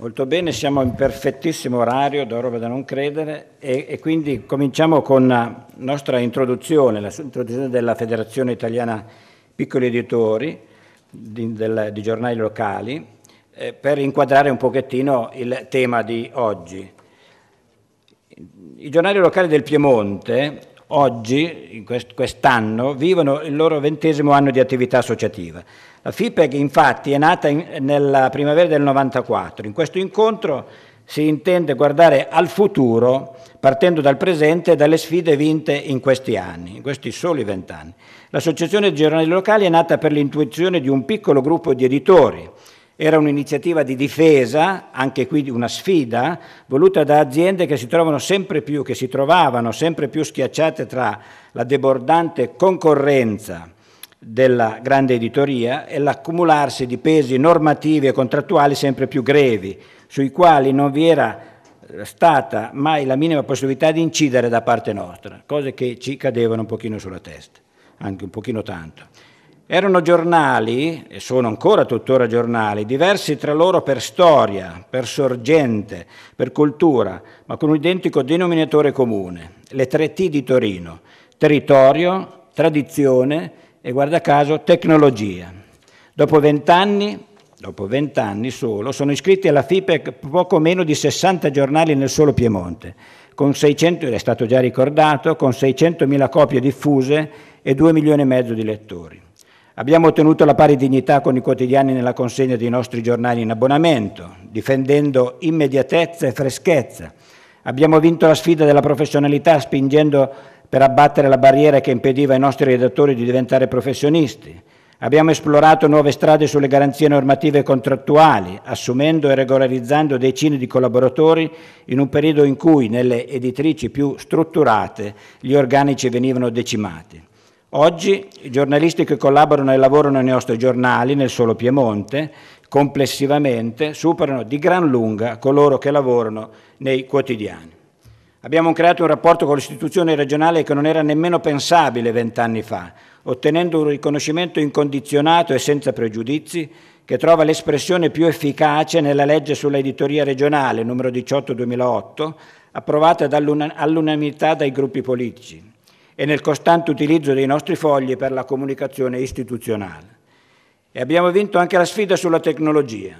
Molto bene, siamo in perfettissimo orario, da roba da non credere, e, e, quindi cominciamo con la nostra introduzione, la introduzione della Federazione Italiana Piccoli Editori di, del, di giornali locali, eh, per inquadrare un pochettino il tema di oggi. I giornali locali del Piemonte oggi, quest'anno, vivono il loro ventesimo anno di attività associativa. La FIPEG infatti è nata in, nella primavera del 94. In questo incontro si intende guardare al futuro partendo dal presente e dalle sfide vinte in questi anni, in questi soli vent'anni. L'associazione dei giornali locali è nata per l'intuizione di un piccolo gruppo di editori era un'iniziativa di difesa, anche qui una sfida, voluta da aziende che si trovano sempre più, che si trovavano sempre più schiacciate tra la debordante concorrenza della grande editoria e l'accumularsi di pesi normativi e contrattuali sempre più grevi, sui quali non vi era stata mai la minima possibilità di incidere da parte nostra, cose che ci cadevano un pochino sulla testa, anche un pochino tanto. Erano giornali, e sono ancora tuttora giornali, diversi tra loro per storia, per sorgente, per cultura, ma con un identico denominatore comune, le tre T di Torino, territorio, tradizione e, guarda caso, tecnologia. Dopo vent'anni, dopo vent'anni solo, sono iscritti alla FIPEC poco meno di 60 giornali nel solo Piemonte, con 600, è stato già ricordato, con 600.000 copie diffuse e 2 milioni e mezzo di lettori. Abbiamo ottenuto la pari dignità con i quotidiani nella consegna dei nostri giornali in abbonamento, difendendo immediatezza e freschezza. Abbiamo vinto la sfida della professionalità spingendo per abbattere la barriera che impediva ai nostri redattori di diventare professionisti. Abbiamo esplorato nuove strade sulle garanzie normative e contrattuali, assumendo e regolarizzando decine di collaboratori in un periodo in cui nelle editrici più strutturate gli organici venivano decimati. Oggi i giornalisti che collaborano e lavorano nei nostri giornali, nel solo Piemonte, complessivamente superano di gran lunga coloro che lavorano nei quotidiani. Abbiamo creato un rapporto con l'istituzione regionale che non era nemmeno pensabile vent'anni fa, ottenendo un riconoscimento incondizionato e senza pregiudizi che trova l'espressione più efficace nella legge sulla editoria regionale numero 18-2008, approvata all'unanimità dai gruppi politici e nel costante utilizzo dei nostri fogli per la comunicazione istituzionale. E abbiamo vinto anche la sfida sulla tecnologia.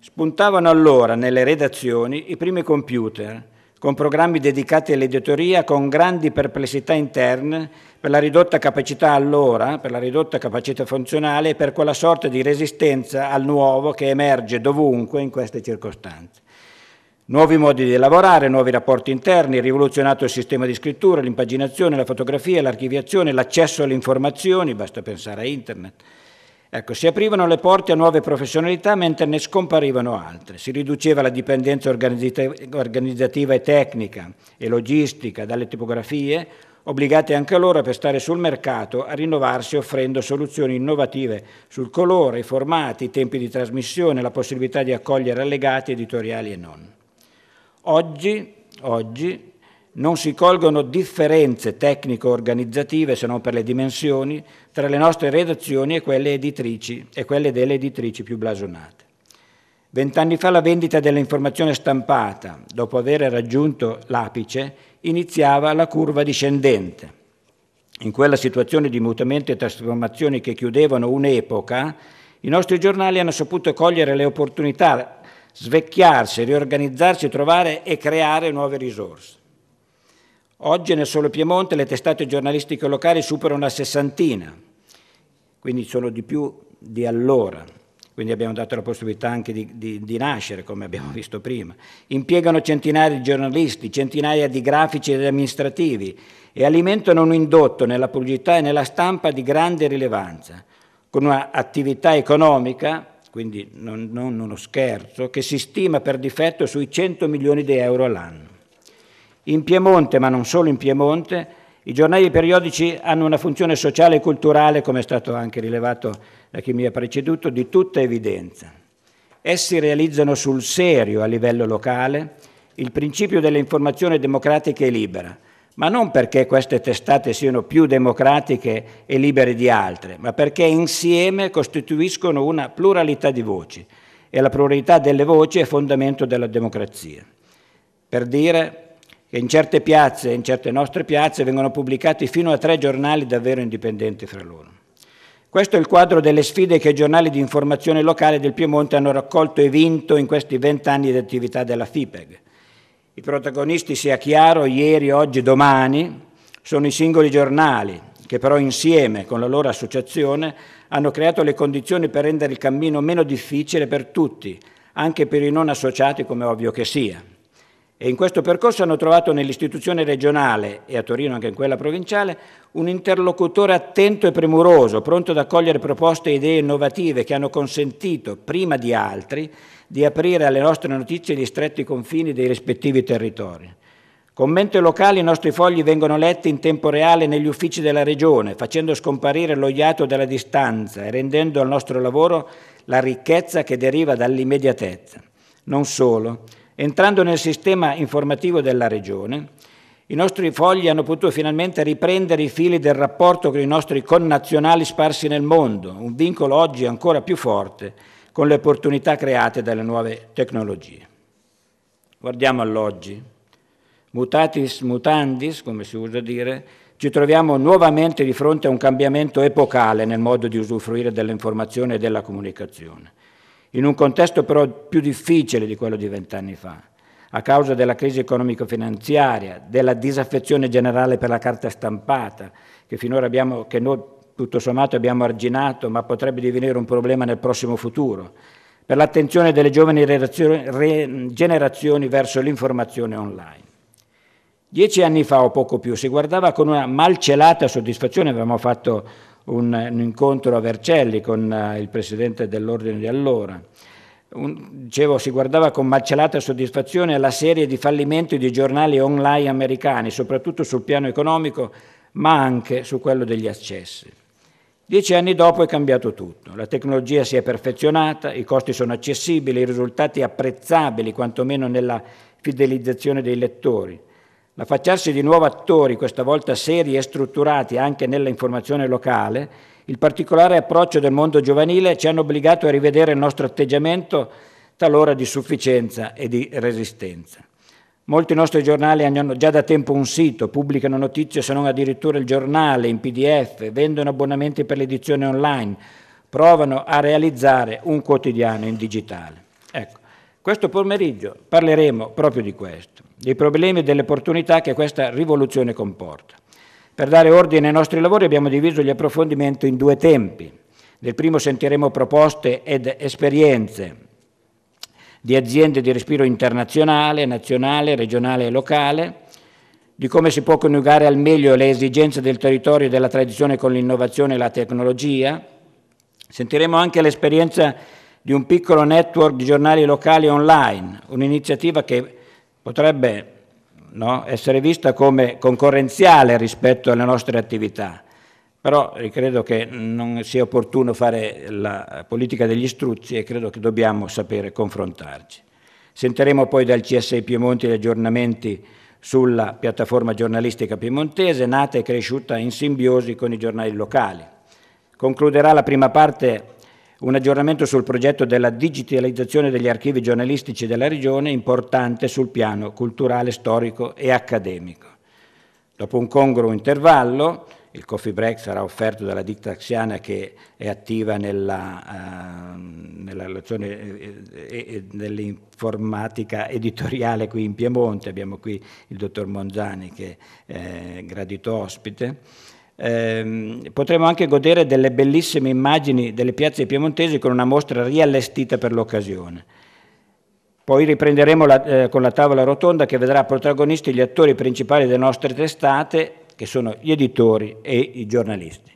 Spuntavano allora nelle redazioni i primi computer, con programmi dedicati all'editoria con grandi perplessità interne per la ridotta capacità allora, per la ridotta capacità funzionale e per quella sorta di resistenza al nuovo che emerge dovunque in queste circostanze. Nuovi modi di lavorare, nuovi rapporti interni, rivoluzionato il sistema di scrittura, l'impaginazione, la fotografia, l'archiviazione, l'accesso alle informazioni, basta pensare a internet. Ecco, si aprivano le porte a nuove professionalità mentre ne scomparivano altre, si riduceva la dipendenza organizzativa e tecnica e logistica dalle tipografie, obbligate anche loro per stare sul mercato a rinnovarsi offrendo soluzioni innovative sul colore, i formati, i tempi di trasmissione, la possibilità di accogliere allegati editoriali e non. Oggi, oggi non si colgono differenze tecnico-organizzative, se non per le dimensioni, tra le nostre redazioni e quelle editrici e quelle delle editrici più blasonate. Vent'anni fa la vendita dell'informazione stampata, dopo aver raggiunto l'apice, iniziava la curva discendente. In quella situazione di mutamenti e trasformazioni che chiudevano un'epoca, i nostri giornali hanno saputo cogliere le opportunità svecchiarsi, riorganizzarsi, trovare e creare nuove risorse. Oggi nel solo Piemonte le testate giornalistiche locali superano una sessantina, quindi sono di più di allora. Quindi abbiamo dato la possibilità anche di, di, di nascere, come abbiamo visto prima. Impiegano centinaia di giornalisti, centinaia di grafici ed amministrativi e alimentano un indotto nella pubblicità e nella stampa di grande rilevanza, con un'attività economica quindi non, non, uno scherzo, che si stima per difetto sui 100 milioni di euro all'anno. In Piemonte, ma non solo in Piemonte, i giornali periodici hanno una funzione sociale e culturale, come è stato anche rilevato da chi mi ha preceduto, di tutta evidenza. Essi realizzano sul serio a livello locale il principio dell'informazione democratica e libera, ma non perché queste testate siano più democratiche e libere di altre, ma perché insieme costituiscono una pluralità di voci e la pluralità delle voci è fondamento della democrazia. Per dire che in certe piazze, in certe nostre piazze, vengono pubblicati fino a tre giornali davvero indipendenti fra loro. Questo è il quadro delle sfide che i giornali di informazione locale del Piemonte hanno raccolto e vinto in questi vent'anni di attività della FIPEG i protagonisti, sia chiaro, ieri, oggi, domani, sono i singoli giornali, che però insieme con la loro associazione hanno creato le condizioni per rendere il cammino meno difficile per tutti, anche per i non associati come ovvio che sia e in questo percorso hanno trovato nell'istituzione regionale e a Torino anche in quella provinciale un interlocutore attento e premuroso, pronto ad accogliere proposte e idee innovative che hanno consentito, prima di altri, di aprire alle nostre notizie gli stretti confini dei rispettivi territori. Con mente locali i nostri fogli vengono letti in tempo reale negli uffici della Regione, facendo scomparire lo iato della distanza e rendendo al nostro lavoro la ricchezza che deriva dall'immediatezza. Non solo, Entrando nel sistema informativo della Regione, i nostri fogli hanno potuto finalmente riprendere i fili del rapporto con i nostri connazionali sparsi nel mondo, un vincolo oggi ancora più forte con le opportunità create dalle nuove tecnologie. Guardiamo all'oggi. Mutatis mutandis, come si usa dire, ci troviamo nuovamente di fronte a un cambiamento epocale nel modo di usufruire dell'informazione e della comunicazione in un contesto però più difficile di quello di vent'anni fa, a causa della crisi economico-finanziaria, della disaffezione generale per la carta stampata, che finora abbiamo, che noi tutto sommato abbiamo arginato, ma potrebbe divenire un problema nel prossimo futuro, per l'attenzione delle giovani generazioni verso l'informazione online. Dieci anni fa o poco più si guardava con una malcelata soddisfazione, avevamo fatto un, un incontro a Vercelli con eh, il presidente dell'ordine di allora. Un, dicevo, si guardava con malcelata soddisfazione alla serie di fallimenti di giornali online americani, soprattutto sul piano economico, ma anche su quello degli accessi. Dieci anni dopo è cambiato tutto, la tecnologia si è perfezionata, i costi sono accessibili, i risultati apprezzabili, quantomeno nella fidelizzazione dei lettori. L'affacciarsi di nuovi attori, questa volta seri e strutturati anche nella informazione locale, il particolare approccio del mondo giovanile ci hanno obbligato a rivedere il nostro atteggiamento talora di sufficienza e di resistenza. Molti nostri giornali hanno già da tempo un sito, pubblicano notizie se non addirittura il giornale in PDF, vendono abbonamenti per l'edizione online, provano a realizzare un quotidiano in digitale. Ecco, questo pomeriggio parleremo proprio di questo dei problemi e delle opportunità che questa rivoluzione comporta. Per dare ordine ai nostri lavori abbiamo diviso gli approfondimenti in due tempi. Nel primo sentiremo proposte ed esperienze di aziende di respiro internazionale, nazionale, regionale e locale, di come si può coniugare al meglio le esigenze del territorio e della tradizione con l'innovazione e la tecnologia. Sentiremo anche l'esperienza di un piccolo network di giornali locali online, un'iniziativa che potrebbe no, essere vista come concorrenziale rispetto alle nostre attività, però credo che non sia opportuno fare la politica degli struzzi e credo che dobbiamo sapere confrontarci. Sentiremo poi dal CSI Piemonte gli aggiornamenti sulla piattaforma giornalistica piemontese, nata e cresciuta in simbiosi con i giornali locali. Concluderà la prima parte un aggiornamento sul progetto della digitalizzazione degli archivi giornalistici della Regione importante sul piano culturale, storico e accademico. Dopo un congruo intervallo, il coffee break sarà offerto dalla ditta axiana che è attiva nella, uh, nella relazione eh, dell'informatica eh, eh, editoriale qui in Piemonte, abbiamo qui il dottor Monzani che è gradito ospite. Eh, potremo anche godere delle bellissime immagini delle piazze piemontesi con una mostra riallestita per l'occasione. Poi riprenderemo la, eh, con la tavola rotonda che vedrà protagonisti gli attori principali delle nostre testate, che sono gli editori e i giornalisti.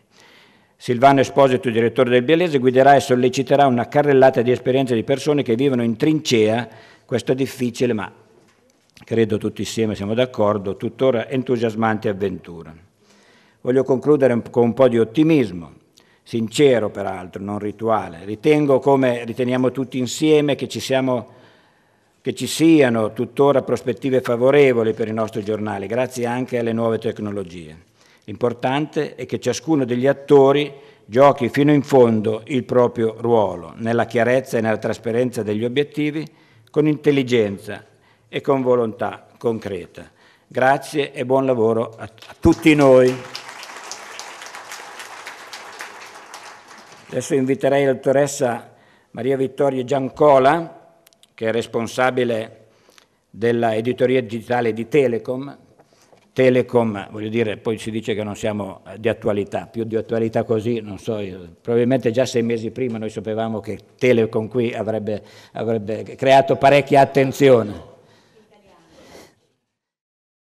Silvano Esposito, direttore del Bielese, guiderà e solleciterà una carrellata di esperienze di persone che vivono in trincea questa difficile, ma credo tutti insieme siamo d'accordo, tuttora entusiasmante avventura. Voglio concludere con un po' di ottimismo, sincero peraltro, non rituale. Ritengo, come riteniamo tutti insieme, che ci, siamo, che ci siano tuttora prospettive favorevoli per i nostri giornali, grazie anche alle nuove tecnologie. L'importante è che ciascuno degli attori giochi fino in fondo il proprio ruolo, nella chiarezza e nella trasparenza degli obiettivi, con intelligenza e con volontà concreta. Grazie e buon lavoro a, tutti noi. Adesso inviterei la dottoressa Maria Vittoria Giancola, che è responsabile dell'editoria digitale di Telecom. Telecom, voglio dire, poi si dice che non siamo eh, di attualità, più di attualità così, non so, probabilmente già sei mesi prima noi sapevamo che Telecom qui avrebbe, avrebbe creato parecchia attenzione.